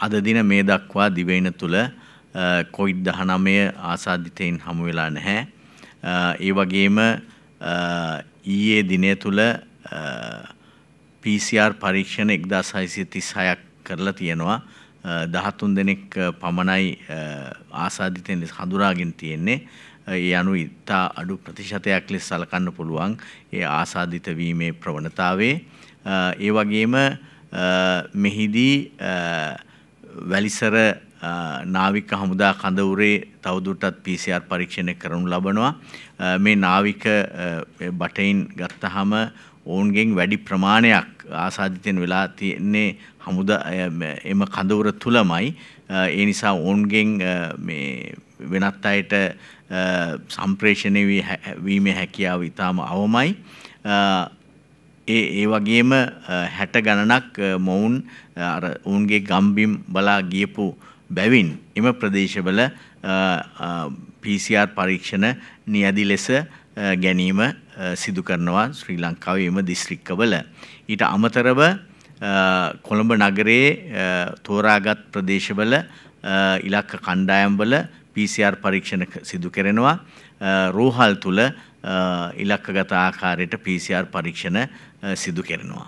අද දින මේ දක්වා දිවයින තුළ කොයිඩ් දහනමය ආසාධිතයෙන් හමුවෙලා නැහැ. ඒ වගේම ඊයේ දිනය තුළ PCR පරීක්ෂණ එක්දා සයිසිය තිස් හයක් කරලා තියෙනවා. දහතුන් දෙනෙක් පමණයි ආසාධිතයෙන් හඳුරාගෙන තියෙන්නේ. ඒ අනු ඉතා අඩු ප්‍රතිශතයක් ලෙස සලකන්න පුළුවන් ඒ ආසාධිත වීමේ ප්‍රවණතාවේ. ඒ වගේම මෙහිදී වැලිසර නාවික හමුදා කඳවුරේ තවදුරටත් PCR පරීක්ෂණය කරනු ලබනවා. මේ නාවික බටයින් ගත්තහම ඔවුන්ගෙන් වැඩි ප්‍රමාණයක් ආසාධිතයෙන් වෙලා තියෙන්නේ හමුදා එම කඳවුර තුලමයි. ඒ නිසා ඔවුන්ගෙන් මේ වෙනත් අයට සම්ප්‍රේෂණය වීමේ හැකියාව ඉතාම අවමයි. ඒ ඒ වගේම 60 ගණනක් මොවුන් අර ඔවුන්ගේ ගම්බිම් බලා ගියපු බැවින් එම ප්‍රදේශවල PCR පරීක්ෂණ නියදි ලෙස ගැනීම සිදු කරනවා ශ්‍රී ලංකාවේ එම දිස්ත්‍රික්කවල ඊට අමතරව කොළඹ නගරයේ තෝරාගත් ප්‍රදේශවල ඉලක්ක කණ්ඩායම්වල PCR පරීක්ෂණ සිදු කරනවා රෝහල් තුල ඉලක්කගත ආකාරයට PCR පරීක්ෂණ සිදු කරනවා